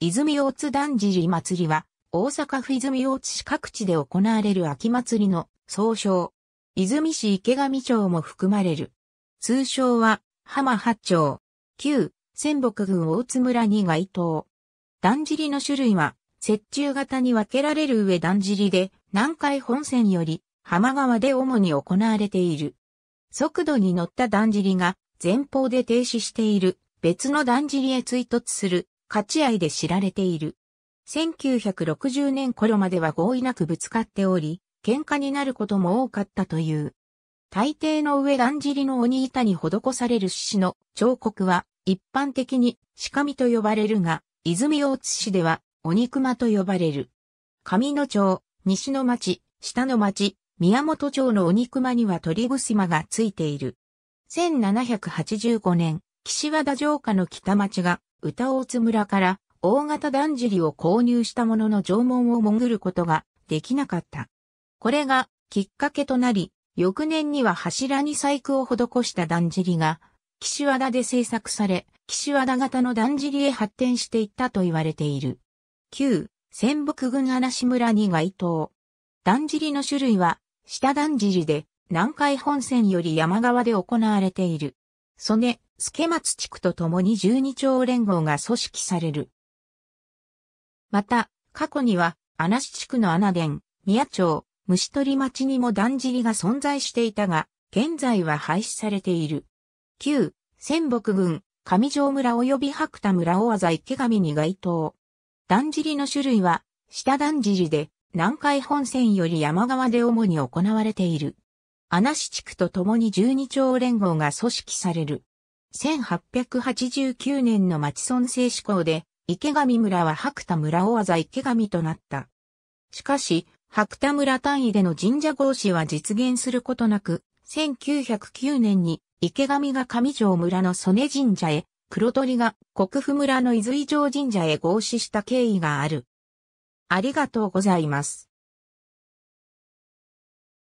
泉大津だんじり祭りは、大阪府泉大津市各地で行われる秋祭りの総称。泉市池上町も含まれる。通称は、浜八町。旧、仙北郡大津村に該当。だんじりの種類は、雪中型に分けられる上だんじりで、南海本線より、浜川で主に行われている。速度に乗っただんじりが、前方で停止している、別のだんじりへ追突する、勝ち合いで知られている。1960年頃までは合意なくぶつかっており、喧嘩になることも多かったという。大抵の上だんじりの鬼板に施される獅子の彫刻は一般的に鹿身と呼ばれるが、泉大津市では鬼熊と呼ばれる。上野町、西の町、下の町、宮本町の鬼熊には鳥ぐすまがついている。1785年、岸和田城下の北町が歌大津村から大型だんじりを購入したものの縄文を潜ることができなかった。これがきっかけとなり、翌年には柱に細工を施しただんじりが、岸和田で製作され、岸和田型のだんじりへ発展していったと言われている。旧、仙北郡嵐村に該当。だんじりの種類は、下だんじりで、南海本線より山側で行われている。曽根、助松地区と共に十二町連合が組織される。また、過去には、穴市地区の穴田、宮町、虫取町にも断じりが存在していたが、現在は廃止されている。旧、仙北郡、上条村及び白田村大和在池上に該当。断じりの種類は、下断じりで、南海本線より山側で主に行われている。穴市地区と共に十二町連合が組織される。1889年の町村制施行で、池上村は白田村を技ざ池上となった。しかし、白田村単位での神社合祀は実現することなく、1909年に池上が上条村の曽根神社へ、黒鳥が国府村の伊豆井城神社へ合祀した経緯がある。ありがとうございます。